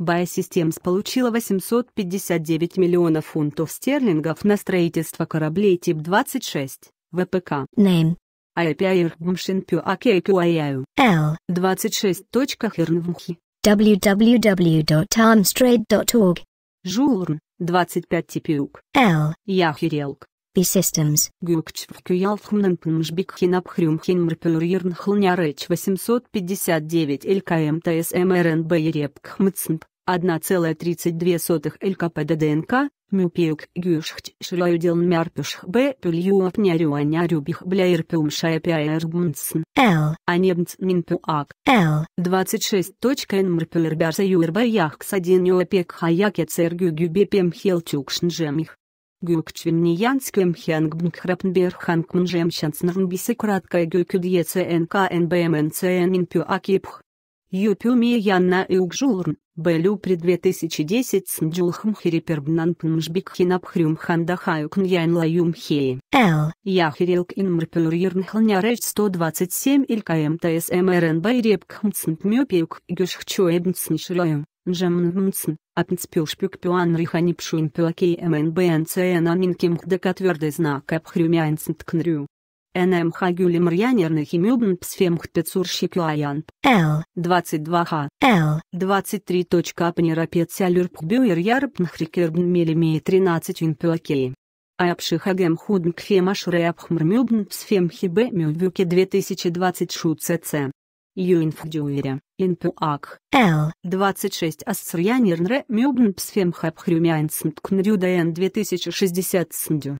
Buy Systems получила 859 миллионов фунтов стерлингов на строительство кораблей тип 26, ВПК. Name. IPIR Мшинпю Акейкуаяю. L. 26.Хирнвмхи. www.armstrade.org. Жулрн, 25 Типюк. Л. Яхирелк systems. Гюкчвк ялхмнен 859 ЛКМ ТСМРНБ ерепк 1,32 ЛКП ДДНК, мюпиук гюшхт шлёйдел мярпюшх б пюльюап нярюанярюбих бляирпюм шаяпяэргмнсн. Л. Анебнц минпюак. Л. 26.нмрпюрбярса юрба яхкс 1 юапек хаякецергю гюбепем хелчукшнжемих. Гюкчвиньянским хянгбнхрапнберхангмнжемщанцнрнбисы краткая гюкюдьецнкнбмнцнинпюакипх. Юпюми Янна Иукжулрн, бэлю при 2010 Снджулхм Хирипербнанпмжбикхинапхрюмхандахаюк Ньянлаюмхи. Л. Яхирилк Инмрпюрирнхлняречь 127 Илькаемтсмрнб эм эм Репкхмцнтмёпиук Гюшхчуэбнцншрёем. Джемнмцн, Апнцпилшпюк пюанри пшуймпюакей МНБНЦН анинкимхдека твердый знак апхрюмянцнткнрю. НМ Хагюлем Рьянерных и Псфемх Пецурщик Уаян. Л. 22Х. Л. 23.Апнера Пецялюрп Бюер Ярпнхрикербн Мелемей 13 Юнпюакей. Айапшихагем Худнкфемашуре Апхмрмюбн а Псфемхибе Мювюки 2020 ШУЦЦ. Юинфдюэре, инпуак, Л. 26 ассрьянирнре мюбнпсфемхапхрюмяйнснткнрюдаен 2060 сндю.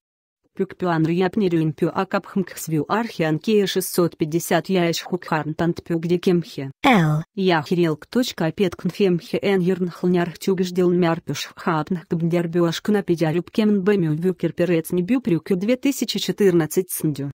Пюкпюанр япнерюинпюак апхмкхсвю архианкея 650 яишхукхарнтантпюгдикемхе. Л. Яхирелк.петкнфемхе эньернхлнярхтюгждилмярпюшхатнхкбдербюашкнапидярюбкемнбэмювюкерперецнебюпрюкю 2014 сндю.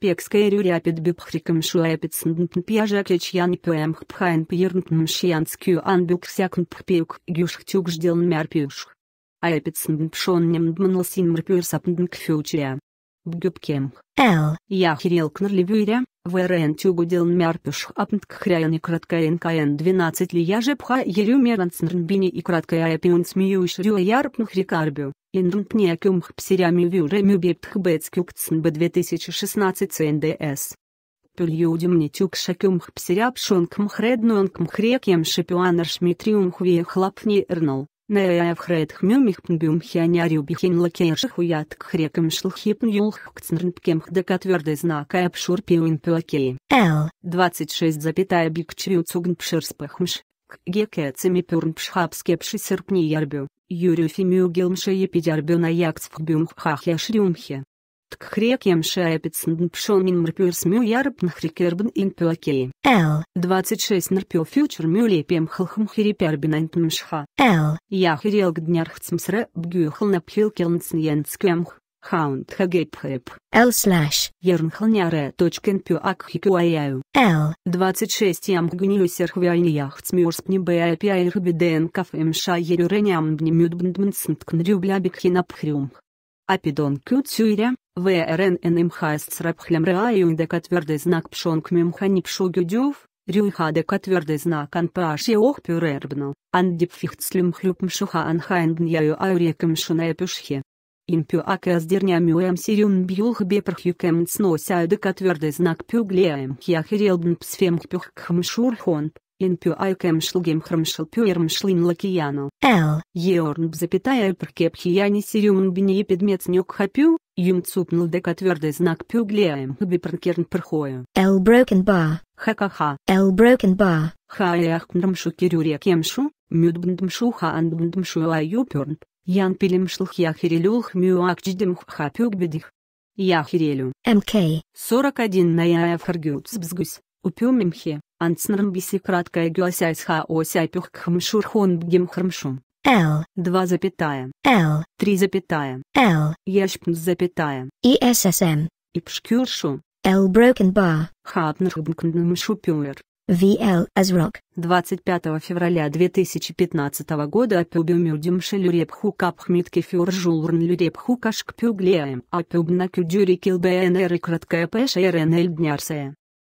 Пекская рюряпит бюбхриком шуэпитснднтн пяжакечьян пэмх пхайн пьернтн мшьянскю анбюксякн пхпеук гюшх тюкжделн мярпюшх. Аэпитсндн пшоннем дмнлсин мрпюрсапндн кфючия. Бгюбкемх. Л. Яхирел кнрлевюря, вэрэн тюгуделн мярпюшх апнтк хряян и краткаэн каэн двенадцать лияже пха ерю меранцнрнбини и краткая аэпиун смеющ рюэярпнх рекарбю. Индунпнекумх псирями вюреми бептхбецкюкцнб 2016 СНДС. Пюльюдим нетюкшакюмх псирябшонкмхреднуонкмхрекем шипюанаршмитриумх виехлапни эрнал. Неэфхредхмюмихпнбюмхианярюбихинлакершихуяткхреком шлхипнюлхкцнрнпкемхдека твердый знак Эпшурпиуинпюакей. Л. 26 запятая бикчвюцугнпширспахмш гекецемипюрнпшхапскепшисерпни ярбю, гилмше на юрюфимюгилмше епидярбюна якцфхбюмхах яшрюмхе. Тхрекемше эпицнпшонин мрпюрсмю ин инпюакей. Л. 26 нрпю фьючер мюлепем хлхмхирипярбинантмшха. Л. Яхирелг днярхцмсре бгюхл напхилкелнцньенцкемх. Хаунд Хагепхеп. L slash. Ернхалняре. Точкин пюакхикуаяю. L. 26 ямггнюсер хвяйнияхцмюрспни бэапиайрбиден кафемша эм, ерюренямбнимюдбндмнсткнрюблябикхинапхрюмх. Апидон кюцюря, ВРННМ эм, хайсцрапхлямра юндека твердый знак пшонг мемхани пшугюдюв, Рюйхадека твердый знак анпаши ох пюрербнал, андипфихцлюм хрюпмшуха анхайнгньяю аурекамшуная пюшхе с Импюакас дирнямюэм сирюн бьюх бепрхюкэм цносяйдыка твердый знак пюглеем хяхирелбн псфем хпюх хмшурхон, инпюайкэм шлгем хрмшл пюэрм шлин лакияну. Л. Еорн запятая пркеп хияни сирюн бни педмец нюк хапю, юм цупнул дека твердый знак пюглеем хбипрнкерн прхою. Л брокен ба. Ха-ха-ха. Л брокен ба. Ха-яхкнрмшу кемшу. мюдбндмшу ха-андбндмшу аюпюрнп. Ян пилим Пилимшлх Яхирилюлх Мюакчдимх бедих Яхирелю. МК. 41 на Наяев Харгюцбзгус, Упюмимхи, Анцнрмбиси краткая Гюасяйсха Осяйпюххмшурхон Бгимхрмшум. L. два запятая. L. три запятая. L. Яшпн запятая. ESSM. Эм. Ипшкюршу. L broken bar. Хапнрбнкнмшупюер. VL Azrock. 25 февраля 2015 года Апюбюмюрдим Шелюрепху Капхмитке Фюржулрн Люрепху Кашкпюглеем Апюбна Кюдюри Килбенер и Краткая Пэшерен Эльднярсея.